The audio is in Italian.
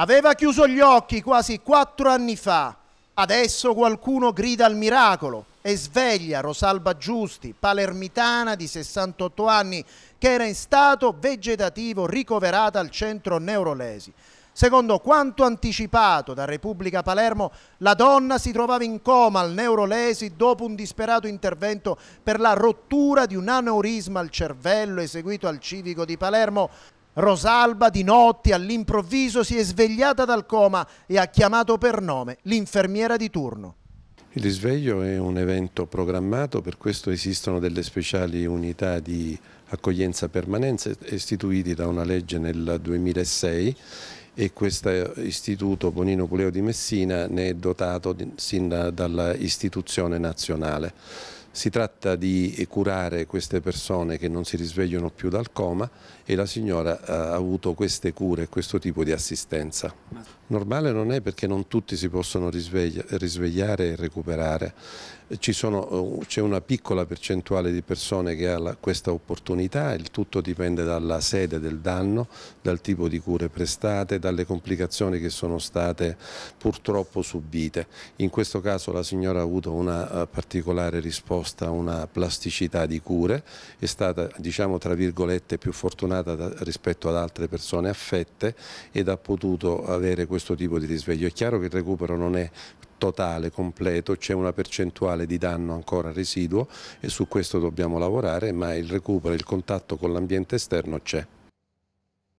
Aveva chiuso gli occhi quasi quattro anni fa. Adesso qualcuno grida al miracolo e sveglia Rosalba Giusti, palermitana di 68 anni, che era in stato vegetativo ricoverata al centro Neurolesi. Secondo quanto anticipato da Repubblica Palermo, la donna si trovava in coma al Neurolesi dopo un disperato intervento per la rottura di un aneurisma al cervello eseguito al civico di Palermo Rosalba di notte all'improvviso si è svegliata dal coma e ha chiamato per nome l'infermiera di turno. Il risveglio è un evento programmato, per questo esistono delle speciali unità di accoglienza permanenza istituiti da una legge nel 2006 e questo istituto Bonino Puleo di Messina ne è dotato sin dall'istituzione nazionale. Si tratta di curare queste persone che non si risvegliano più dal coma e la signora eh, ha avuto queste cure e questo tipo di assistenza. Normale non è perché non tutti si possono risvegliare e recuperare. Eh, c'è una piccola percentuale di persone che ha questa opportunità, il tutto dipende dalla sede del danno, dal tipo di cure prestate, dalle complicazioni che sono state purtroppo subite. In questo caso la signora ha avuto una eh, particolare risposta proposta una plasticità di cure, è stata diciamo tra virgolette più fortunata da, rispetto ad altre persone affette ed ha potuto avere questo tipo di risveglio. È chiaro che il recupero non è totale, completo, c'è una percentuale di danno ancora residuo e su questo dobbiamo lavorare, ma il recupero, il contatto con l'ambiente esterno c'è.